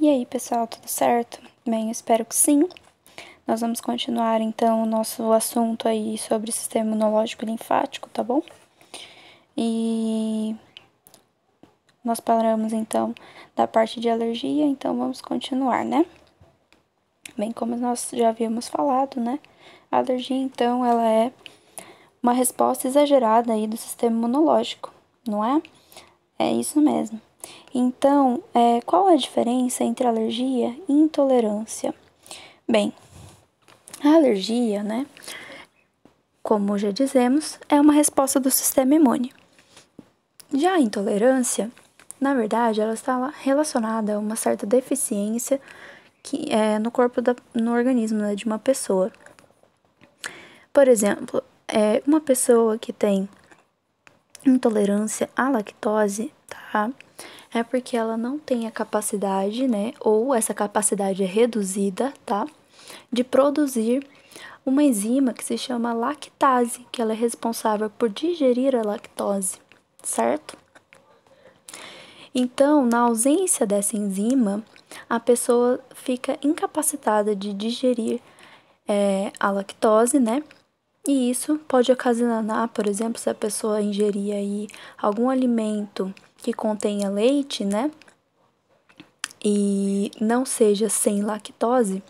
E aí, pessoal, tudo certo? Bem, espero que sim. Nós vamos continuar então o nosso assunto aí sobre o sistema imunológico linfático, tá bom? E nós paramos então da parte de alergia, então vamos continuar, né? Bem, como nós já havíamos falado, né? A alergia então ela é uma resposta exagerada aí do sistema imunológico, não é? É isso mesmo. Então, é, qual a diferença entre alergia e intolerância? Bem, a alergia, né, como já dizemos, é uma resposta do sistema imune. Já a intolerância, na verdade, ela está relacionada a uma certa deficiência que é no corpo da, no organismo né, de uma pessoa. Por exemplo, é uma pessoa que tem intolerância à lactose, tá? é porque ela não tem a capacidade, né, ou essa capacidade é reduzida, tá, de produzir uma enzima que se chama lactase, que ela é responsável por digerir a lactose, certo? Então, na ausência dessa enzima, a pessoa fica incapacitada de digerir é, a lactose, né? E isso pode ocasionar, por exemplo, se a pessoa ingerir aí algum alimento que contenha leite, né? E não seja sem lactose.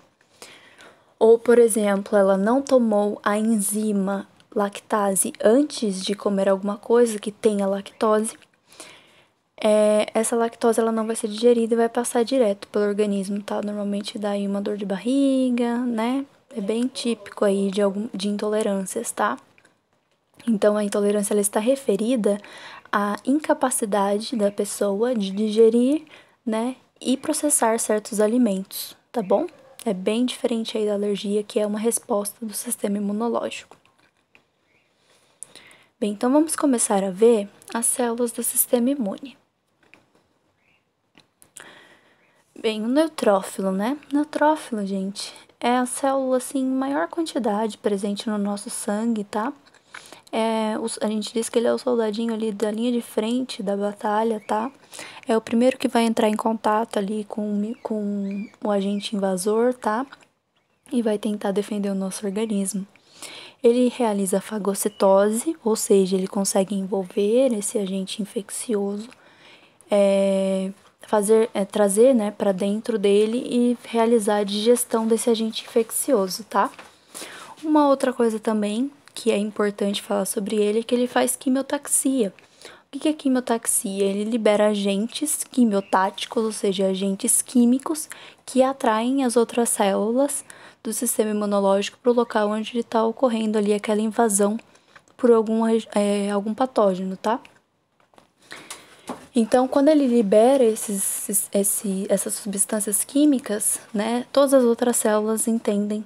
Ou, por exemplo, ela não tomou a enzima lactase antes de comer alguma coisa que tenha lactose. É, essa lactose ela não vai ser digerida e vai passar direto pelo organismo, tá? Normalmente dá aí uma dor de barriga, né? É bem típico aí de, algum, de intolerâncias, tá? Então, a intolerância ela está referida a incapacidade da pessoa de digerir, né, e processar certos alimentos, tá bom? É bem diferente aí da alergia, que é uma resposta do sistema imunológico. Bem, então vamos começar a ver as células do sistema imune. Bem, o neutrófilo, né? Neutrófilo, gente, é a célula assim maior quantidade presente no nosso sangue, tá? É, a gente diz que ele é o soldadinho ali da linha de frente da batalha, tá? É o primeiro que vai entrar em contato ali com, com o agente invasor, tá? E vai tentar defender o nosso organismo. Ele realiza fagocitose, ou seja, ele consegue envolver esse agente infeccioso, é, fazer, é, trazer né, para dentro dele e realizar a digestão desse agente infeccioso, tá? Uma outra coisa também que é importante falar sobre ele é que ele faz quimiotaxia. O que é quimiotaxia? Ele libera agentes quimiotáticos, ou seja, agentes químicos que atraem as outras células do sistema imunológico para o local onde está ocorrendo ali aquela invasão por algum, é, algum patógeno, tá? Então, quando ele libera esses, esse, essas substâncias químicas, né, todas as outras células entendem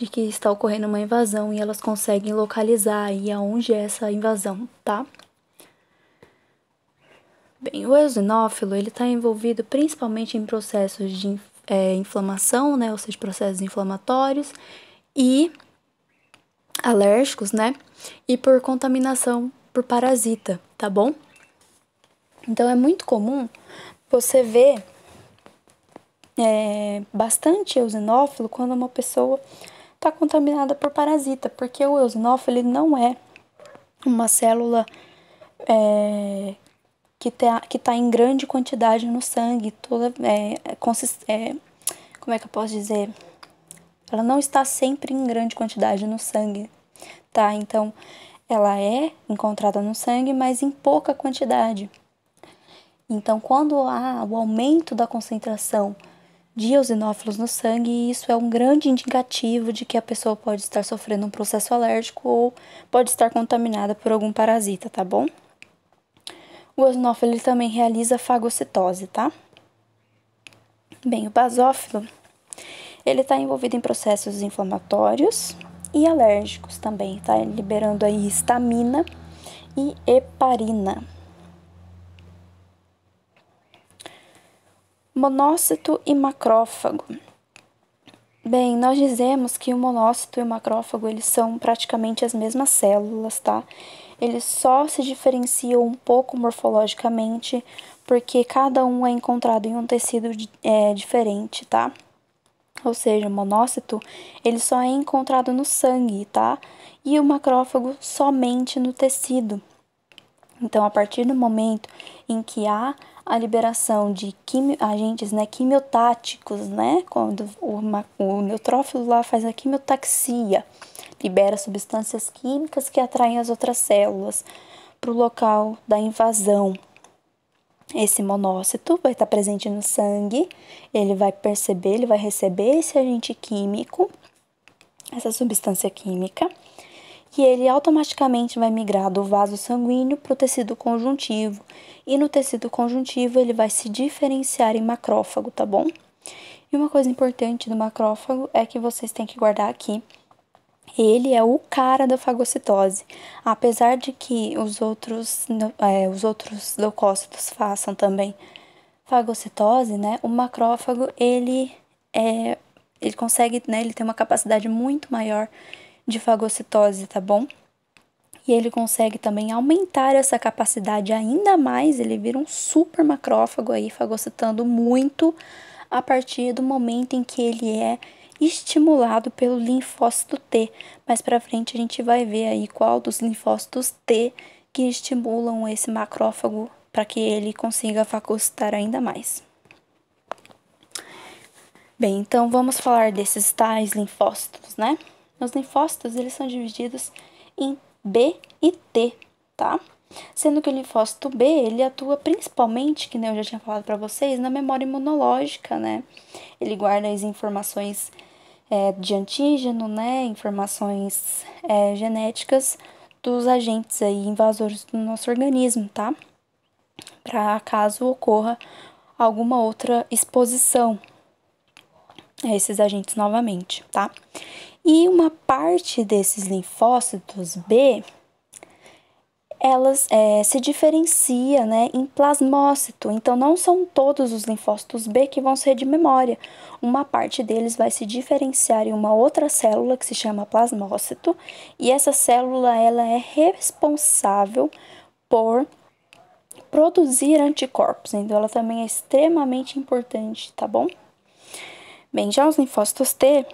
de que está ocorrendo uma invasão e elas conseguem localizar aí aonde é essa invasão, tá? Bem, o eosinófilo ele está envolvido principalmente em processos de é, inflamação, né, ou seja, processos inflamatórios e alérgicos, né, e por contaminação por parasita, tá bom? Então é muito comum você ver é, bastante eosinófilo quando uma pessoa está contaminada por parasita, porque o eosinófilo não é uma célula é, que está que tá em grande quantidade no sangue, toda é, é, é, como é que eu posso dizer? Ela não está sempre em grande quantidade no sangue, tá? Então, ela é encontrada no sangue, mas em pouca quantidade. Então, quando há o aumento da concentração de eosinófilos no sangue, e isso é um grande indicativo de que a pessoa pode estar sofrendo um processo alérgico ou pode estar contaminada por algum parasita, tá bom? O eosinófilo ele também realiza fagocitose, tá? Bem, o basófilo ele está envolvido em processos inflamatórios e alérgicos também, tá? Liberando aí histamina e heparina. Monócito e macrófago. Bem, nós dizemos que o monócito e o macrófago eles são praticamente as mesmas células, tá? Eles só se diferenciam um pouco morfologicamente, porque cada um é encontrado em um tecido é, diferente, tá? Ou seja, o monócito ele só é encontrado no sangue, tá? E o macrófago somente no tecido. Então, a partir do momento em que há a liberação de quimio, agentes né, quimiotáticos, né, quando o, o neutrófilo lá faz a quimiotaxia, libera substâncias químicas que atraem as outras células para o local da invasão. Esse monócito vai estar tá presente no sangue, ele vai perceber, ele vai receber esse agente químico, essa substância química, que ele automaticamente vai migrar do vaso sanguíneo para o tecido conjuntivo, e no tecido conjuntivo ele vai se diferenciar em macrófago, tá bom? E uma coisa importante do macrófago é que vocês têm que guardar aqui. Ele é o cara da fagocitose. Apesar de que os outros, é, os outros leucócitos façam também fagocitose, né? O macrófago, ele é ele consegue, né, ele tem uma capacidade muito maior de fagocitose, tá bom? E ele consegue também aumentar essa capacidade ainda mais, ele vira um super macrófago aí, fagocitando muito a partir do momento em que ele é estimulado pelo linfócito T. Mais para frente a gente vai ver aí qual dos linfócitos T que estimulam esse macrófago para que ele consiga fagocitar ainda mais. Bem, então vamos falar desses tais linfócitos, né? Os linfócitos eles são divididos em B e T, tá? Sendo que o linfócito B ele atua principalmente, que nem eu já tinha falado para vocês, na memória imunológica, né? Ele guarda as informações é, de antígeno, né? Informações é, genéticas dos agentes aí invasores do nosso organismo, tá? Para caso ocorra alguma outra exposição, é, esses agentes novamente, tá? E uma parte desses linfócitos B, elas é, se diferencia né, em plasmócito. Então, não são todos os linfócitos B que vão ser de memória. Uma parte deles vai se diferenciar em uma outra célula que se chama plasmócito. E essa célula ela é responsável por produzir anticorpos. Então, ela também é extremamente importante, tá bom? Bem, já os linfócitos T,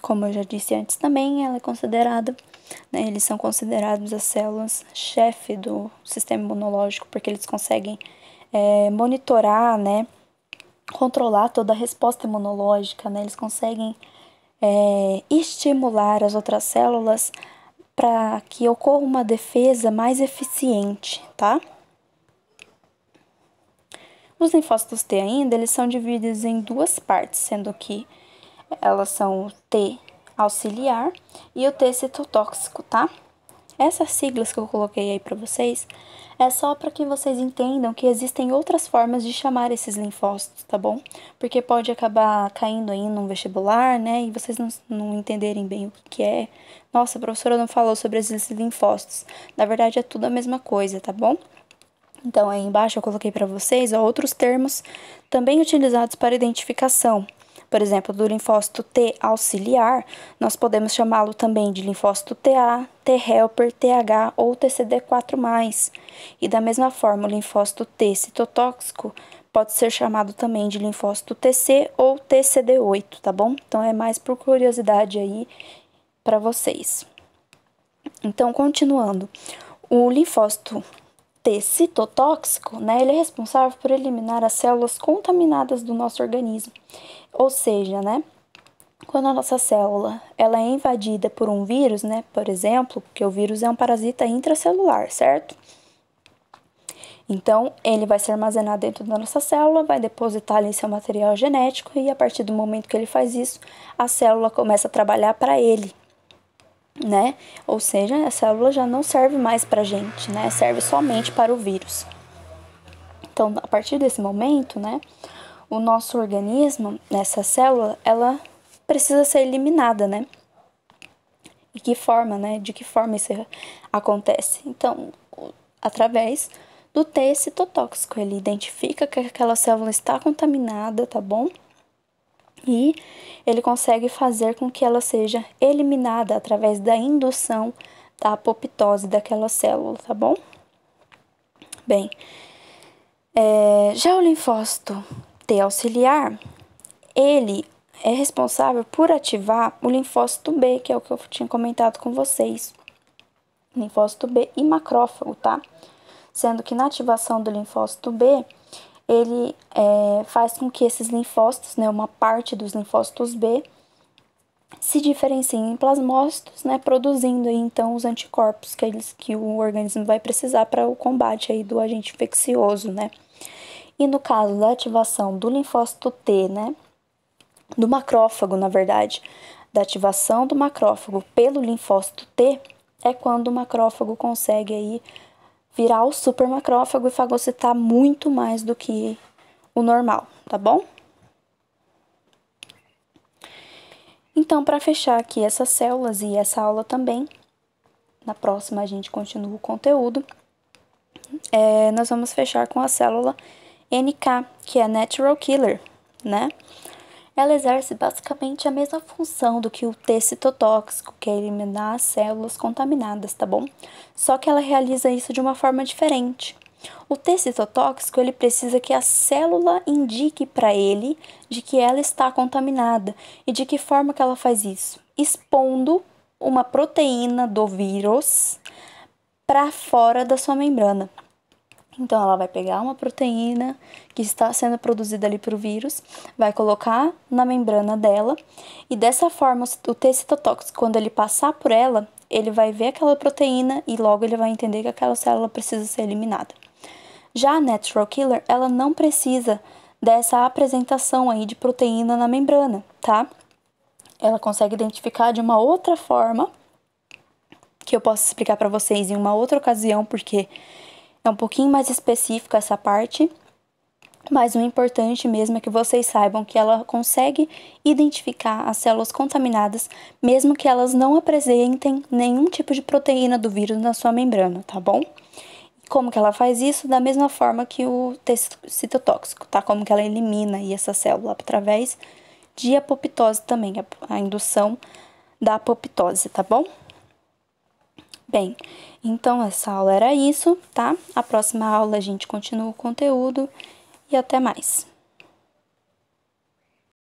como eu já disse antes também, ela é considerada, né, eles são considerados as células chefe do sistema imunológico, porque eles conseguem é, monitorar, né, controlar toda a resposta imunológica, né, eles conseguem é, estimular as outras células para que ocorra uma defesa mais eficiente, tá? Os linfócitos T ainda, eles são divididos em duas partes, sendo que elas são o T auxiliar e o T citotóxico, tá? Essas siglas que eu coloquei aí para vocês é só para que vocês entendam que existem outras formas de chamar esses linfócitos, tá bom? Porque pode acabar caindo aí num vestibular, né? E vocês não, não entenderem bem o que é. Nossa, a professora não falou sobre esses linfócitos. Na verdade, é tudo a mesma coisa, tá bom? Então, aí embaixo eu coloquei para vocês ó, outros termos também utilizados para identificação. Por exemplo, do linfócito T auxiliar, nós podemos chamá-lo também de linfócito TA, T-helper, TH ou TCD4+. E da mesma forma, o linfócito T citotóxico pode ser chamado também de linfócito TC ou TCD8, tá bom? Então, é mais por curiosidade aí para vocês. Então, continuando, o linfócito T citotóxico, né, ele é responsável por eliminar as células contaminadas do nosso organismo. Ou seja, né, quando a nossa célula ela é invadida por um vírus, né, por exemplo, porque o vírus é um parasita intracelular, certo? Então, ele vai ser armazenado dentro da nossa célula, vai depositar ali seu material genético e a partir do momento que ele faz isso, a célula começa a trabalhar para ele, né? Ou seja, a célula já não serve mais para a gente, né? Serve somente para o vírus. Então, a partir desse momento, né? O nosso organismo, essa célula, ela precisa ser eliminada, né? E que forma, né? De que forma isso acontece? Então, através do t citotóxico, ele identifica que aquela célula está contaminada, tá bom? e ele consegue fazer com que ela seja eliminada através da indução da apoptose daquela célula, tá bom? Bem, é, já o linfócito T auxiliar, ele é responsável por ativar o linfócito B, que é o que eu tinha comentado com vocês. Linfócito B e macrófago, tá? Sendo que na ativação do linfócito B, ele é, faz com que esses linfócitos, né, uma parte dos linfócitos B, se diferenciem em plasmócitos, né, produzindo aí, então os anticorpos que, eles, que o organismo vai precisar para o combate aí do agente infeccioso, né. E no caso da ativação do linfócito T, né, do macrófago, na verdade, da ativação do macrófago pelo linfócito T, é quando o macrófago consegue aí virar o super macrófago e fagocitar muito mais do que o normal, tá bom? Então, para fechar aqui essas células e essa aula também, na próxima a gente continua o conteúdo. É, nós vamos fechar com a célula NK, que é Natural Killer, né? Ela exerce basicamente a mesma função do que o T citotóxico, que é eliminar as células contaminadas, tá bom? Só que ela realiza isso de uma forma diferente. O T citotóxico ele precisa que a célula indique para ele de que ela está contaminada e de que forma que ela faz isso, expondo uma proteína do vírus para fora da sua membrana. Então, ela vai pegar uma proteína que está sendo produzida ali para o vírus, vai colocar na membrana dela, e dessa forma, o T citotóxico, quando ele passar por ela, ele vai ver aquela proteína e logo ele vai entender que aquela célula precisa ser eliminada. Já a natural killer, ela não precisa dessa apresentação aí de proteína na membrana, tá? Ela consegue identificar de uma outra forma, que eu posso explicar para vocês em uma outra ocasião, porque é um pouquinho mais específica essa parte, mas o importante mesmo é que vocês saibam que ela consegue identificar as células contaminadas, mesmo que elas não apresentem nenhum tipo de proteína do vírus na sua membrana, tá bom? Como que ela faz isso? Da mesma forma que o tecido citotóxico, tá? Como que ela elimina aí essa célula através de apoptose também, a indução da apoptose, tá bom? Bem, então, essa aula era isso, tá? A próxima aula a gente continua o conteúdo e até mais.